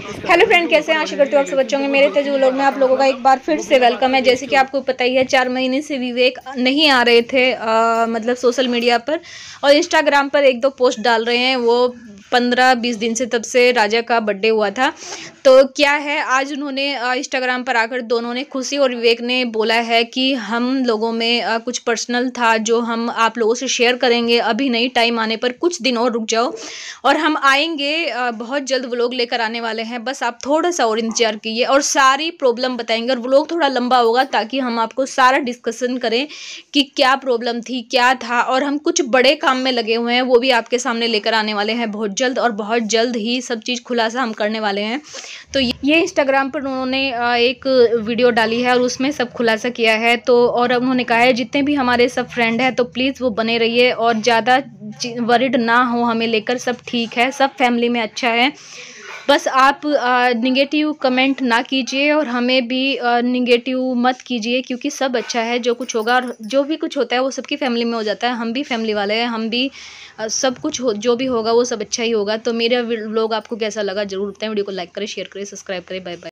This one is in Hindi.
हेलो फ्रेंड कैसे हैं आशा करती हूँ आप सब बच्चों के मेरे लोग में आप लोगों का एक बार फिर से वेलकम है जैसे कि आपको पता ही है चार महीने से विवेक नहीं आ रहे थे आ, मतलब सोशल मीडिया पर और इंस्टाग्राम पर एक दो पोस्ट डाल रहे हैं वो पंद्रह बीस दिन से तब से राजा का बर्थडे हुआ था तो क्या है आज उन्होंने इंस्टाग्राम पर आकर दोनों ने खुशी और विवेक ने बोला है कि हम लोगों में कुछ पर्सनल था जो हम आप लोगों से शेयर करेंगे अभी नहीं टाइम आने पर कुछ दिन और रुक जाओ और हम आएंगे बहुत जल्द व्लॉग लेकर आने वाले हैं बस आप थोड़ा सा और इंतजार कीजिए और सारी प्रॉब्लम बताएंगे और व्लॉग थोड़ा लंबा होगा ताकि हम आपको सारा डिस्कसन करें कि क्या प्रॉब्लम थी क्या था और हम कुछ बड़े काम में लगे हुए हैं वो भी आपके सामने लेकर आने वाले हैं बहुत जल्द और बहुत जल्द ही सब चीज़ खुलासा हम करने वाले हैं तो ये इंस्टाग्राम पर उन्होंने एक वीडियो डाली है और उसमें सब खुलासा किया है तो और उन्होंने कहा है जितने भी हमारे सब फ्रेंड हैं तो प्लीज़ वो बने रहिए और ज़्यादा वरिड ना हो हमें लेकर सब ठीक है सब फैमिली में अच्छा है बस आप निगेटिव कमेंट ना कीजिए और हमें भी निगेटिव मत कीजिए क्योंकि सब अच्छा है जो कुछ होगा और जो भी कुछ होता है वो सबकी फैमिली में हो जाता है हम भी फैमिली वाले हैं हम भी सब कुछ हो जो भी होगा वो सब अच्छा ही होगा तो मेरा व्लॉग आपको कैसा लगा जरूर बताएं वीडियो को लाइक करें शेयर करें सब्सक्राइब करें बाय बाय